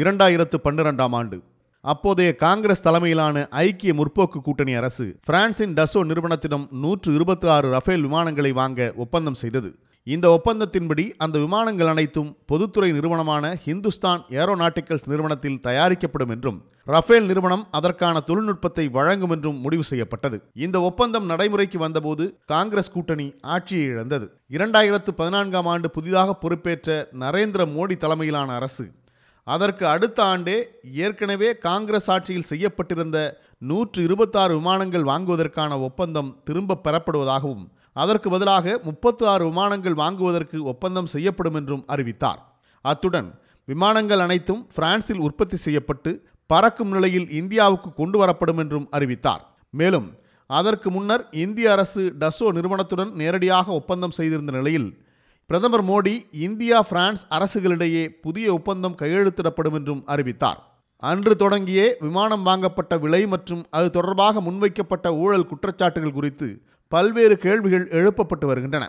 இரண்டாயிரத்து பன்னிரெண்டாம் ஆண்டு அப்போதைய காங்கிரஸ் தலைமையிலான ஐக்கிய முற்போக்கு கூட்டணி அரசு பிரான்சின் டசோ நிறுவனத்திடம் நூற்று இருபத்தி ஆறு ரஃபேல் விமானங்களை வாங்க ஒப்பந்தம் செய்தது இந்த ஒப்பந்தத்தின்படி அந்த விமானங்கள் அனைத்தும் பொதுத்துறை நிறுவனமான ஹிந்துஸ்தான் ஏரோநாட்டிக்கல்ஸ் நிறுவனத்தில் தயாரிக்கப்படும் என்றும் ரஃபேல் நிறுவனம் அதற்கான தொழில்நுட்பத்தை வழங்கும் என்றும் முடிவு செய்யப்பட்டது இந்த ஒப்பந்தம் நடைமுறைக்கு வந்தபோது காங்கிரஸ் கூட்டணி ஆட்சியை இழந்தது இரண்டாயிரத்து பதினான்காம் ஆண்டு புதிதாக பொறுப்பேற்ற நரேந்திர மோடி தலைமையிலான அரசு அதற்கு அடுத்த ஆண்டே ஏற்கனவே காங்கிரஸ் ஆட்சியில் செய்யப்பட்டிருந்த நூற்று இருபத்தாறு விமானங்கள் வாங்குவதற்கான ஒப்பந்தம் திரும்ப பெறப்படுவதாகவும் அதற்கு பதிலாக முப்பத்து ஆறு விமானங்கள் வாங்குவதற்கு ஒப்பந்தம் செய்யப்படும் என்றும் அறிவித்தார் அத்துடன் விமானங்கள் அனைத்தும் பிரான்சில் உற்பத்தி செய்யப்பட்டு பறக்கும் நிலையில் இந்தியாவுக்கு கொண்டு வரப்படும் என்றும் அறிவித்தார் மேலும் அதற்கு முன்னர் இந்திய அரசு டசோ நிறுவனத்துடன் நேரடியாக ஒப்பந்தம் செய்திருந்த நிலையில் பிரதமர் மோடி இந்தியா பிரான்ஸ் அரசுகளிடையே புதிய ஒப்பந்தம் கையெழுத்திடப்படும் என்றும் அறிவித்தார் அன்று தொடங்கிய விமானம் வாங்கப்பட்ட விலை மற்றும் அது தொடர்பாக முன்வைக்கப்பட்ட ஊழல் குற்றச்சாட்டுகள் குறித்து பல்வேறு கேள்விகள் எழுப்பப்பட்டு வருகின்றன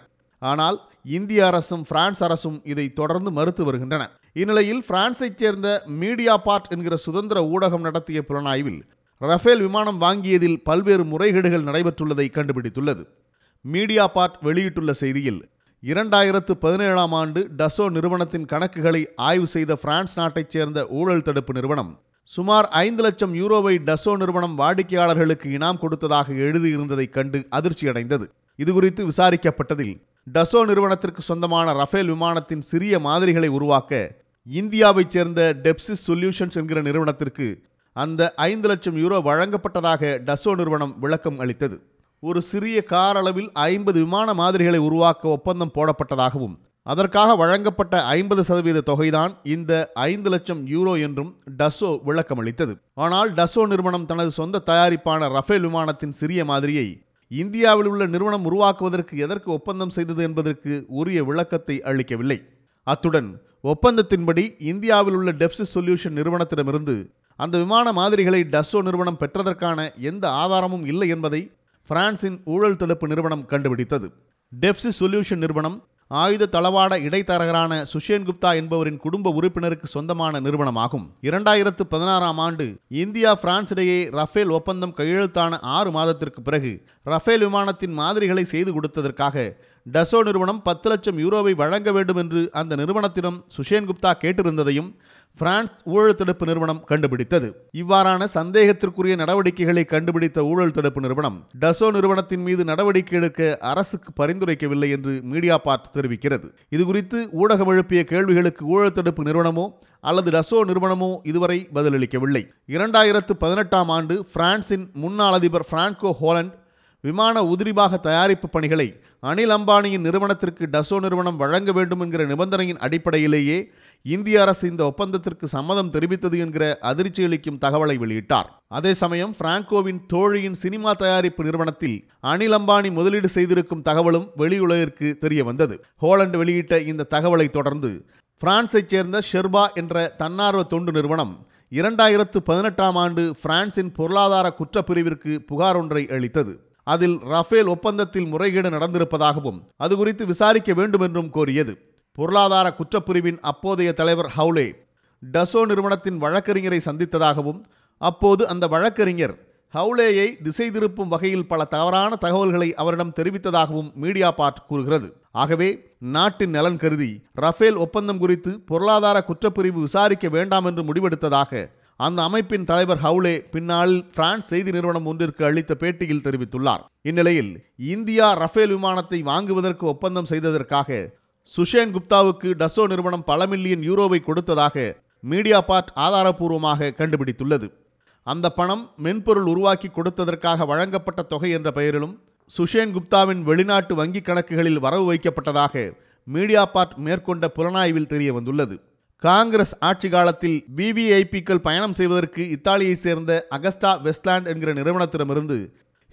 ஆனால் இந்திய அரசும் பிரான்ஸ் அரசும் இதை தொடர்ந்து மறுத்து வருகின்றன இந்நிலையில் பிரான்ஸைச் சேர்ந்த மீடியா பார்ட் என்கிற சுதந்திர ஊடகம் நடத்திய புலனாய்வில் ரஃபேல் விமானம் வாங்கியதில் பல்வேறு முறைகேடுகள் நடைபெற்றுள்ளதை கண்டுபிடித்துள்ளது மீடியா பார்ட் வெளியிட்டுள்ள செய்தியில் இரண்டாயிரத்து பதினேழாம் ஆண்டு டசோ நிறுவனத்தின் கணக்குகளை ஆய்வு செய்த பிரான்ஸ் நாட்டைச் சேர்ந்த ஊழல் தடுப்பு நிறுவனம் சுமார் ஐந்து லட்சம் யூரோவை டசோ நிறுவனம் வாடிக்கையாளர்களுக்கு இனாம் கொடுத்ததாக எழுதியிருந்ததைக் கண்டு அதிர்ச்சியடைந்தது இதுகுறித்து விசாரிக்கப்பட்டதில் டசோ நிறுவனத்திற்கு சொந்தமான ரஃபேல் விமானத்தின் சிறிய மாதிரிகளை உருவாக்க இந்தியாவைச் சேர்ந்த டெப்சிஸ் சொல்யூஷன்ஸ் என்கிற நிறுவனத்திற்கு அந்த ஐந்து லட்சம் யூரோ வழங்கப்பட்டதாக டசோ நிறுவனம் விளக்கம் அளித்தது ஒரு சிறிய கார் அளவில் ஐம்பது விமான மாதிரிகளை உருவாக்க ஒப்பந்தம் போடப்பட்டதாகவும் அதற்காக வழங்கப்பட்ட ஐம்பது சதவீத தொகைதான் இந்த ஐந்து லட்சம் யூரோ என்றும் டசோ விளக்கமளித்தது ஆனால் டசோ நிறுவனம் தனது சொந்த தயாரிப்பான ரஃபேல் விமானத்தின் சிறிய மாதிரியை இந்தியாவில் உள்ள நிறுவனம் உருவாக்குவதற்கு எதற்கு ஒப்பந்தம் செய்தது என்பதற்கு உரிய விளக்கத்தை அளிக்கவில்லை அத்துடன் ஒப்பந்தத்தின்படி இந்தியாவில் உள்ள டெப்சிஸ் சொல்யூஷன் நிறுவனத்திடமிருந்து அந்த விமான மாதிரிகளை டசோ நிறுவனம் பெற்றதற்கான எந்த ஆதாரமும் இல்லை என்பதை பிரான்சின் ஊழல் தடுப்பு நிறுவனம் கண்டுபிடித்தது டெப்சி சொல்யூஷன் நிறுவனம் ஆயுத தளவாட இடைத்தரகரான சுஷேன் குப்தா என்பவரின் குடும்ப உறுப்பினருக்கு சொந்தமான நிறுவனமாகும் இரண்டாயிரத்து பதினாறாம் ஆண்டு இந்தியா பிரான்ஸ் இடையே ரஃபேல் ஒப்பந்தம் கையெழுத்தான ஆறு மாதத்திற்கு பிறகு ரஃபேல் விமானத்தின் மாதிரிகளை செய்து கொடுத்ததற்காக டசோ நிறுவனம் பத்து லட்சம் யூரோவை வழங்க வேண்டும் என்று அந்த நிறுவனத்திடம் சுஷேன் குப்தா கேட்டிருந்ததையும் பிரான்ஸ் ஊழல் தடுப்பு நிறுவனம் கண்டுபிடித்தது இவ்வாறான சந்தேகத்திற்குரிய நடவடிக்கைகளை கண்டுபிடித்த ஊழல் தடுப்பு நிறுவனம் டசோ நிறுவனத்தின் மீது நடவடிக்கை எடுக்க அரசுக்கு பரிந்துரைக்கவில்லை என்று மீடியா பார்ட் தெரிவிக்கிறது இதுகுறித்து ஊடகம் எழுப்பிய கேள்விகளுக்கு ஊழல் தடுப்பு நிறுவனமோ அல்லது டசோ நிறுவனமோ இதுவரை பதிலளிக்கவில்லை இரண்டாயிரத்து பதினெட்டாம் ஆண்டு பிரான்சின் முன்னாள் அதிபர் பிரான்கோ ஹோலண்ட் விமான உதிரிபாக தயாரிப்பு பணிகளை அனில் அம்பானியின் நிறுவனத்திற்கு டசோ நிறுவனம் வழங்க வேண்டும் என்கிற நிபந்தனையின் அடிப்படையிலேயே இந்திய அரசு இந்த ஒப்பந்தத்திற்கு சம்மதம் தெரிவித்தது என்கிற அதிர்ச்சியளிக்கும் தகவலை வெளியிட்டார் அதே சமயம் பிராங்கோவின் தோழியின் சினிமா தயாரிப்பு நிறுவனத்தில் அனில் அம்பானி முதலீடு செய்திருக்கும் தகவலும் வெளியுலகிற்கு தெரிய வந்தது ஹோலண்ட் வெளியிட்ட இந்த தகவலை தொடர்ந்து பிரான்ஸைச் சேர்ந்த ஷெர்பா என்ற தன்னார்வ தொண்டு நிறுவனம் இரண்டாயிரத்து பதினெட்டாம் ஆண்டு பிரான்சின் பொருளாதார குற்றப்பிரிவிற்கு புகார் ஒன்றை அளித்தது அதில் ரஃபேல் ஒப்பந்தத்தில் முறைகேடு நடந்திருப்பதாகவும் அது குறித்து விசாரிக்க வேண்டும் என்றும் கோரியது பொருளாதார குற்றப்பிரிவின் அப்போதைய தலைவர் ஹவுலே டசோ நிறுவனத்தின் வழக்கறிஞரை சந்தித்ததாகவும் அப்போது அந்த வழக்கறிஞர் ஹவுலேயை திசை திருப்பும் வகையில் பல தவறான தகவல்களை அவரிடம் தெரிவித்ததாகவும் மீடியா பார்ட் கூறுகிறது ஆகவே நாட்டின் நலன் கருதி ரஃபேல் ஒப்பந்தம் குறித்து பொருளாதார குற்றப்பிரிவு விசாரிக்க வேண்டாம் என்று முடிவெடுத்ததாக அந்த அமைப்பின் தலைவர் ஹவுலே பின்னால் பிரான்ஸ் செய்தி நிறுவனம் ஒன்றிற்கு அளித்த பேட்டியில் தெரிவித்துள்ளார் இந்நிலையில் இந்தியா ரஃபேல் விமானத்தை வாங்குவதற்கு ஒப்பந்தம் செய்ததற்காக சுஷேன் குப்தாவுக்கு டசோ நிறுவனம் பல மில்லியன் யூரோவை கொடுத்ததாக மீடியா பார்ட் ஆதாரபூர்வமாக கண்டுபிடித்துள்ளது அந்த பணம் மென்பொருள் உருவாக்கி கொடுத்ததற்காக வழங்கப்பட்ட தொகை என்ற பெயரிலும் சுஷேன் குப்தாவின் வெளிநாட்டு வங்கிக் கணக்குகளில் வரவு வைக்கப்பட்டதாக மீடியா பார்ட் மேற்கொண்ட புலனாய்வில் தெரிய வந்துள்ளது காங்கிரஸ் ஆட்சி காலத்தில் விவிஐபிக்கள் பயணம் செய்வதற்கு இத்தாலியை சேர்ந்த அகஸ்டா வெஸ்ட்லாண்ட் என்கிற நிறுவனத்திடமிருந்து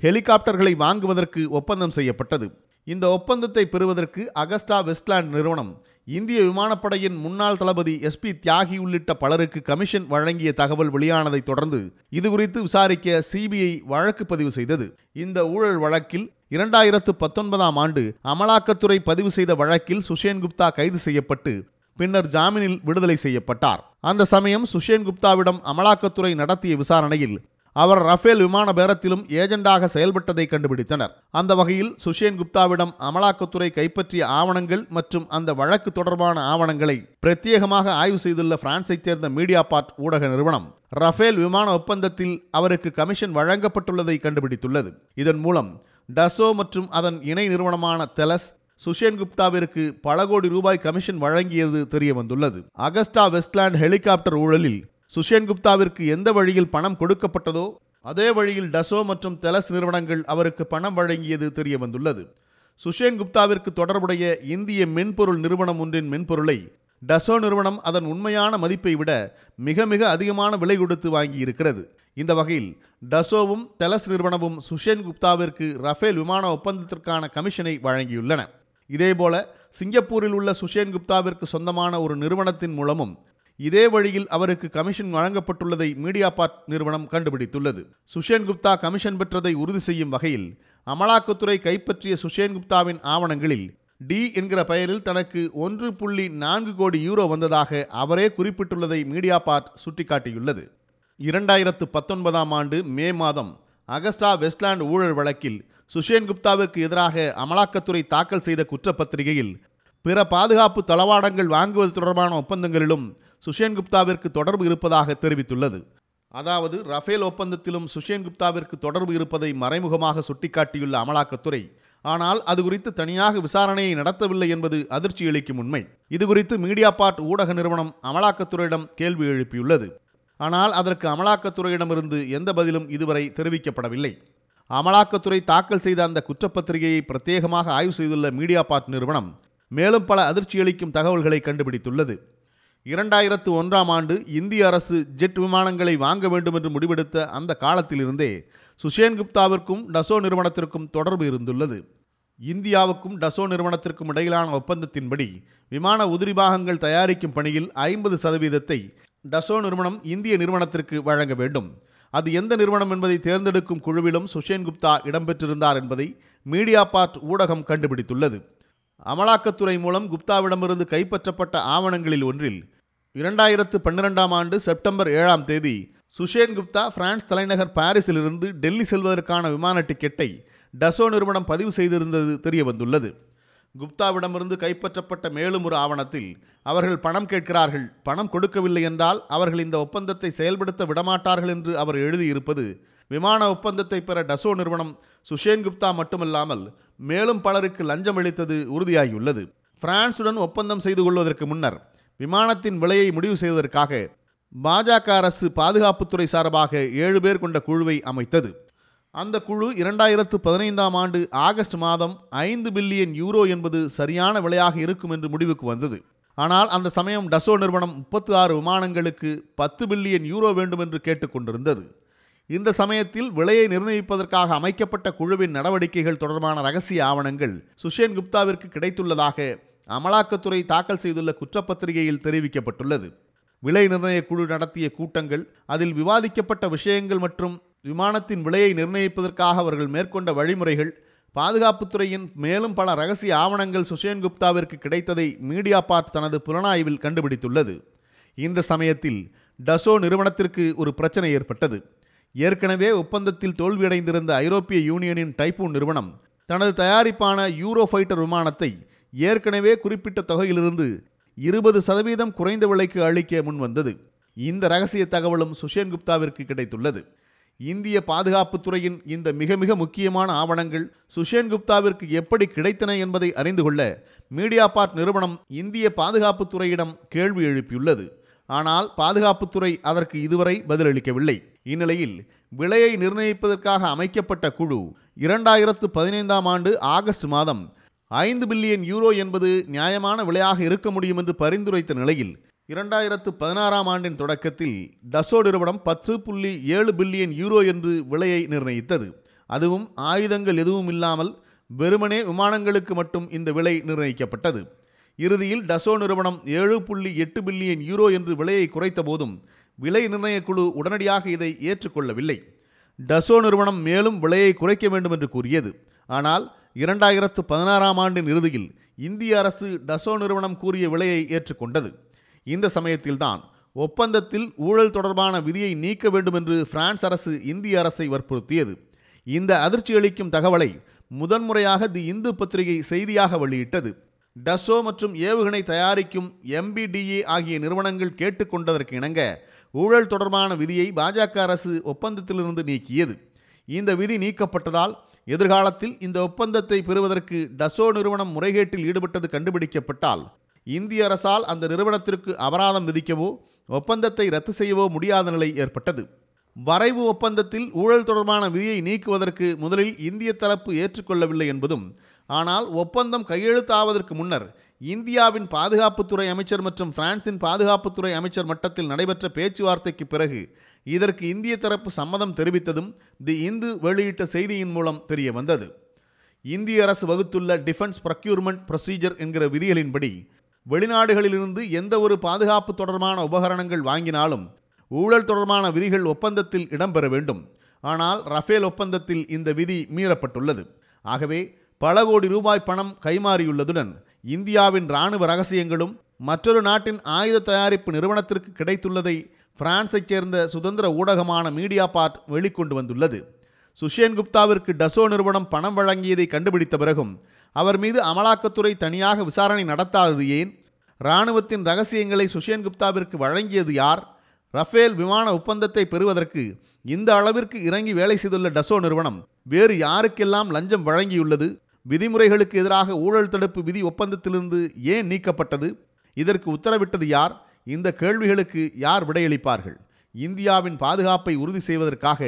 ஹெலிகாப்டர்களை வாங்குவதற்கு ஒப்பந்தம் செய்யப்பட்டது இந்த ஒப்பந்தத்தை பெறுவதற்கு அகஸ்டா வெஸ்ட்லாண்ட் நிறுவனம் இந்திய விமானப்படையின் முன்னாள் தளபதி எஸ்பி தியாகி உள்ளிட்ட பலருக்கு கமிஷன் வழங்கிய தகவல் வெளியானதை தொடர்ந்து இது குறித்து விசாரிக்க சிபிஐ வழக்கு பதிவு செய்தது இந்த ஊழல் வழக்கில் இரண்டாயிரத்து பத்தொன்பதாம் ஆண்டு அமலாக்கத்துறை பதிவு செய்த வழக்கில் சுஷேன் குப்தா கைது செய்யப்பட்டு பின்னர் ஜாமீனில் விடுதலை செய்யப்பட்டார் அந்த சமயம் சுஷேன் குப்தாவிடம் அமலாக்கத்துறை நடத்திய விசாரணையில் அவர் ரஃபேல் விமான பேரத்திலும் ஏஜெண்டாக செயல்பட்டதை கண்டுபிடித்தனர் அந்த வகையில் சுஷேன் குப்தாவிடம் அமலாக்கத்துறை கைப்பற்றிய ஆவணங்கள் மற்றும் அந்த வழக்கு தொடர்பான ஆவணங்களை பிரத்யேகமாக ஆய்வு செய்துள்ள பிரான்ஸைச் சேர்ந்த மீடியா பார்ட் ஊடக நிறுவனம் ரஃபேல் விமான ஒப்பந்தத்தில் அவருக்கு கமிஷன் வழங்கப்பட்டுள்ளதை கண்டுபிடித்துள்ளது இதன் மூலம் டசோ மற்றும் அதன் இணை நிறுவனமான தெலஸ் சுஷேன் குப்தாவிற்கு பல கோடி ரூபாய் கமிஷன் வழங்கியது தெரிய வந்துள்ளது அகஸ்டா வெஸ்ட்லேண்ட் ஹெலிகாப்டர் ஊழலில் சுஷேன் குப்தாவிற்கு எந்த வழியில் பணம் கொடுக்கப்பட்டதோ அதே வழியில் டசோ மற்றும் தெலஸ் நிறுவனங்கள் அவருக்கு பணம் வழங்கியது தெரிய வந்துள்ளது சுஷேன் குப்தாவிற்கு தொடர்புடைய இந்திய மென்பொருள் நிறுவனம் ஒன்றின் மென்பொருளை டசோ நிறுவனம் அதன் உண்மையான மதிப்பை விட மிக மிக அதிகமான விலை கொடுத்து வாங்கியிருக்கிறது இந்த வகையில் டசோவும் தெலஸ் நிறுவனமும் சுஷேன் குப்தாவிற்கு ரஃபேல் விமான ஒப்பந்தத்திற்கான கமிஷனை வழங்கியுள்ளன இதேபோல சிங்கப்பூரில் உள்ள சுஷேன் குப்தாவிற்கு சொந்தமான ஒரு நிறுவனத்தின் மூலமும் இதே வழியில் அவருக்கு கமிஷன் வழங்கப்பட்டுள்ளதை மீடியா பார்ட் நிறுவனம் கண்டுபிடித்துள்ளது சுஷேன் குப்தா கமிஷன் பெற்றதை உறுதி செய்யும் வகையில் அமலாக்கத்துறை கைப்பற்றிய சுஷேன் குப்தாவின் ஆவணங்களில் டி என்கிற பெயரில் தனக்கு ஒன்று புள்ளி நான்கு கோடி யூரோ வந்ததாக அவரே குறிப்பிட்டுள்ளதை மீடியா பார்ட் சுட்டிக்காட்டியுள்ளது இரண்டாயிரத்து பத்தொன்பதாம் ஆண்டு மே மாதம் அகஸ்டா வெஸ்ட்லாண்ட் ஊழல் வழக்கில் சுஷேன் குப்தாவுக்கு எதிராக அமலாக்கத்துறை தாக்கல் செய்த குற்றப்பத்திரிகையில் பிற பாதுகாப்பு தளவாடங்கள் வாங்குவது தொடர்பான ஒப்பந்தங்களிலும் சுஷேன் குப்தாவிற்கு தொடர்பு இருப்பதாக தெரிவித்துள்ளது அதாவது ரஃபேல் ஒப்பந்தத்திலும் சுஷேன் குப்தாவிற்கு தொடர்பு இருப்பதை மறைமுகமாக சுட்டிக்காட்டியுள்ள அமலாக்கத்துறை ஆனால் அது குறித்து தனியாக விசாரணையை நடத்தவில்லை என்பது அதிர்ச்சி அளிக்கும் உண்மை குறித்து மீடியா பார்ட் ஊடக நிறுவனம் அமலாக்கத்துறையிடம் கேள்வி எழுப்பியுள்ளது ஆனால் அதற்கு அமலாக்கத்துறையிடமிருந்து எந்த பதிலும் இதுவரை தெரிவிக்கப்படவில்லை அமலாக்கத்துறை தாக்கல் செய்த அந்த குற்றப்பத்திரிகையை பிரத்யேகமாக ஆய்வு செய்துள்ள மீடியா பார்ட் நிறுவனம் மேலும் பல அதிர்ச்சியளிக்கும் தகவல்களை கண்டுபிடித்துள்ளது இரண்டாயிரத்து ஒன்றாம் ஆண்டு இந்திய அரசு ஜெட் விமானங்களை வாங்க வேண்டும் என்று முடிவெடுத்த அந்த காலத்திலிருந்தே சுஷேன் குப்தாவிற்கும் டசோ நிறுவனத்திற்கும் தொடர்பு இருந்துள்ளது இந்தியாவுக்கும் டசோ நிறுவனத்திற்கும் இடையிலான ஒப்பந்தத்தின்படி விமான உதிரி பாகங்கள் தயாரிக்கும் பணியில் ஐம்பது சதவீதத்தை டசோ நிறுவனம் இந்திய நிறுவனத்திற்கு வழங்க வேண்டும் அது எந்த நிறுவனம் என்பதை தேர்ந்தெடுக்கும் குழுவிலும் சுஷேன் குப்தா இடம்பெற்றிருந்தார் என்பதை மீடியா பார்ட் ஊடகம் கண்டுபிடித்துள்ளது அமலாக்கத்துறை மூலம் குப்தாவிடமிருந்து கைப்பற்றப்பட்ட ஆவணங்களில் ஒன்றில் இரண்டாயிரத்து பன்னிரெண்டாம் ஆண்டு செப்டம்பர் ஏழாம் தேதி சுஷேன் குப்தா பிரான்ஸ் தலைநகர் பாரிஸிலிருந்து டெல்லி செல்வதற்கான விமான டிக்கெட்டை டசோ நிறுவனம் பதிவு செய்திருந்தது தெரியவந்துள்ளது குப்தாவிடமிருந்து கைப்பற்றப்பட்ட மேலும் ஒரு ஆவணத்தில் அவர்கள் பணம் கேட்கிறார்கள் பணம் கொடுக்கவில்லை என்றால் அவர்கள் இந்த ஒப்பந்தத்தை செயல்படுத்த விடமாட்டார்கள் என்று அவர் எழுதியிருப்பது விமான ஒப்பந்தத்தை பெற டசோ நிறுவனம் சுஷேன் குப்தா மட்டுமல்லாமல் மேலும் பலருக்கு லஞ்சம் அளித்தது உறுதியாகியுள்ளது பிரான்சுடன் ஒப்பந்தம் செய்து கொள்வதற்கு முன்னர் விமானத்தின் விலையை முடிவு செய்வதற்காக பாஜக அரசு பாதுகாப்புத்துறை சார்பாக ஏழு பேர் கொண்ட குழுவை அமைத்தது அந்த குழு இரண்டாயிரத்து பதினைந்தாம் ஆண்டு ஆகஸ்ட் மாதம் ஐந்து பில்லியன் யூரோ என்பது சரியான விலையாக இருக்கும் என்று முடிவுக்கு வந்தது ஆனால் அந்த சமயம் டசோ நிறுவனம் முப்பத்தி ஆறு விமானங்களுக்கு பத்து பில்லியன் யூரோ வேண்டும் என்று கேட்டுக்கொண்டிருந்தது இந்த சமயத்தில் விலையை நிர்ணயிப்பதற்காக அமைக்கப்பட்ட குழுவின் நடவடிக்கைகள் தொடர்பான ரகசிய ஆவணங்கள் சுஷேன் குப்தாவிற்கு கிடைத்துள்ளதாக அமலாக்கத்துறை தாக்கல் செய்துள்ள குற்றப்பத்திரிகையில் தெரிவிக்கப்பட்டுள்ளது விலை நிர்ணய குழு நடத்திய கூட்டங்கள் அதில் விவாதிக்கப்பட்ட விஷயங்கள் மற்றும் விமானத்தின் விலையை நிர்ணயிப்பதற்காக அவர்கள் மேற்கொண்ட வழிமுறைகள் பாதுகாப்புத்துறையின் மேலும் பல ரகசிய ஆவணங்கள் சுஷேன் குப்தாவிற்கு கிடைத்ததை மீடியா பார்ட் தனது புலனாய்வில் கண்டுபிடித்துள்ளது இந்த சமயத்தில் டசோ நிறுவனத்திற்கு ஒரு பிரச்சனை ஏற்பட்டது ஏற்கனவே ஒப்பந்தத்தில் தோல்வியடைந்திருந்த ஐரோப்பிய யூனியனின் டைப்பூன் நிறுவனம் தனது தயாரிப்பான யூரோ ஃபைட்டர் விமானத்தை ஏற்கனவே குறிப்பிட்ட தொகையிலிருந்து இருபது சதவீதம் குறைந்த விலைக்கு அளிக்க முன்வந்தது இந்த ரகசிய தகவலும் சுஷேன் குப்தாவிற்கு கிடைத்துள்ளது இந்திய பாதுகாப்புத்துறையின் இந்த மிக மிக முக்கியமான ஆவணங்கள் சுஷேன் குப்தாவிற்கு எப்படி கிடைத்தன என்பதை அறிந்து கொள்ள மீடியா பார்ட் நிறுவனம் இந்திய பாதுகாப்புத்துறையிடம் கேள்வி எழுப்பியுள்ளது ஆனால் பாதுகாப்புத்துறை அதற்கு இதுவரை பதிலளிக்கவில்லை இந்நிலையில் விலையை நிர்ணயிப்பதற்காக அமைக்கப்பட்ட குழு இரண்டாயிரத்து பதினைந்தாம் ஆண்டு ஆகஸ்ட் மாதம் ஐந்து பில்லியன் யூரோ என்பது நியாயமான விலையாக இருக்க முடியும் என்று பரிந்துரைத்த நிலையில் இரண்டாயிரத்து பதினாறாம் ஆண்டின் தொடக்கத்தில் டசோ நிறுவனம் பத்து புள்ளி ஏழு பில்லியன் யூரோ என்று விலையை நிர்ணயித்தது அதுவும் ஆயுதங்கள் எதுவும் இல்லாமல் வெறுமனே விமானங்களுக்கு மட்டும் இந்த விலை நிர்ணயிக்கப்பட்டது இறுதியில் டசோ நிறுவனம் ஏழு புள்ளி எட்டு பில்லியன் யூரோ என்று விலையை குறைத்த போதும் விலை நிர்ணயக் குழு உடனடியாக இதை ஏற்றுக்கொள்ளவில்லை டசோ நிறுவனம் மேலும் விலையை குறைக்க வேண்டும் என்று கூறியது ஆனால் இரண்டாயிரத்து பதினாறாம் ஆண்டின் இறுதியில் இந்திய அரசு டசோ நிறுவனம் கூறிய விலையை ஏற்றுக்கொண்டது இந்த சமயத்தில்தான் ஒப்பந்தத்தில் ஊழல் தொடர்பான விதியை நீக்க வேண்டும் என்று பிரான்ஸ் அரசு இந்திய அரசை வற்புறுத்தியது இந்த அதிர்ச்சியளிக்கும் தகவலை முதன்முறையாக தி இந்து பத்திரிகை செய்தியாக வெளியிட்டது டசோ மற்றும் ஏவுகணை தயாரிக்கும் எம்பிடிஏ ஆகிய நிறுவனங்கள் கேட்டுக்கொண்டதற்கு இணங்க ஊழல் தொடர்பான விதியை பாஜக அரசு ஒப்பந்தத்திலிருந்து நீக்கியது இந்த விதி நீக்கப்பட்டதால் எதிர்காலத்தில் இந்த ஒப்பந்தத்தை பெறுவதற்கு டசோ நிறுவனம் முறைகேட்டில் ஈடுபட்டது கண்டுபிடிக்கப்பட்டால் இந்திய அரசால் அந்த நிறுவனத்திற்கு அபராதம் விதிக்கவோ ஒப்பந்தத்தை ரத்து செய்யவோ முடியாத நிலை ஏற்பட்டது வரைவு ஒப்பந்தத்தில் ஊழல் தொடர்பான விதியை நீக்குவதற்கு முதலில் இந்திய தரப்பு ஏற்றுக்கொள்ளவில்லை என்பதும் ஆனால் ஒப்பந்தம் கையெழுத்தாவதற்கு முன்னர் இந்தியாவின் பாதுகாப்புத்துறை அமைச்சர் மற்றும் பிரான்சின் பாதுகாப்புத்துறை அமைச்சர் மட்டத்தில் நடைபெற்ற பேச்சுவார்த்தைக்கு பிறகு இதற்கு இந்திய தரப்பு சம்மதம் தெரிவித்ததும் தி இந்து வெளியிட்ட செய்தியின் மூலம் தெரிய வந்தது இந்திய அரசு வகுத்துள்ள டிஃபென்ஸ் ப்ரொக்யூர்மெண்ட் ப்ரொசீஜர் என்கிற விதிகளின்படி வெளிநாடுகளிலிருந்து எந்த ஒரு பாதுகாப்பு தொடர்பான உபகரணங்கள் வாங்கினாலும் ஊழல் தொடர்பான விதிகள் ஒப்பந்தத்தில் இடம்பெற வேண்டும் ஆனால் ரஃபேல் ஒப்பந்தத்தில் இந்த விதி மீறப்பட்டுள்ளது ஆகவே பல கோடி ரூபாய் பணம் கைமாறியுள்ளதுடன் இந்தியாவின் இராணுவ ரகசியங்களும் மற்றொரு நாட்டின் ஆயுத தயாரிப்பு நிறுவனத்திற்கு கிடைத்துள்ளதை பிரான்ஸைச் சேர்ந்த சுதந்திர ஊடகமான மீடியா பார்ட் வெளிக்கொண்டு வந்துள்ளது சுஷேன் குப்தாவிற்கு டசோ நிறுவனம் பணம் வழங்கியதை கண்டுபிடித்த பிறகும் அவர் மீது அமலாக்கத்துறை தனியாக விசாரணை நடத்தாதது ஏன் இராணுவத்தின் ரகசியங்களை சுஷேன் குப்தாவிற்கு வழங்கியது யார் ரஃபேல் விமான ஒப்பந்தத்தை பெறுவதற்கு இந்த அளவிற்கு இறங்கி வேலை செய்துள்ள டசோ நிறுவனம் வேறு யாருக்கெல்லாம் லஞ்சம் வழங்கியுள்ளது விதிமுறைகளுக்கு எதிராக ஊழல் தடுப்பு விதி ஒப்பந்தத்திலிருந்து ஏன் நீக்கப்பட்டது இதற்கு உத்தரவிட்டது யார் இந்த கேள்விகளுக்கு யார் விடையளிப்பார்கள் இந்தியாவின் பாதுகாப்பை உறுதி செய்வதற்காக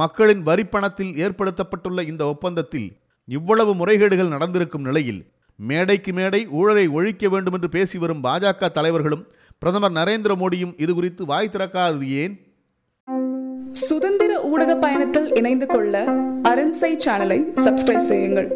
மக்களின் வரிப்பணத்தில் ஏற்படுத்தப்பட்டுள்ள இந்த ஒப்பந்தத்தில் இவ்வளவு முறைகேடுகள் நடந்திருக்கும் நிலையில் மேடைக்கு மேடை ஊழலை ஒழிக்க வேண்டும் என்று பேசி வரும் பாஜக தலைவர்களும் பிரதமர் நரேந்திர மோடியும் இது குறித்து வாய் திறக்காதது ஏன் சுதந்திர ஊடக பயணத்தில் இணைந்து கொள்ள அரண்சை சேனலை சப்ஸ்கிரைப் செய்யுங்கள்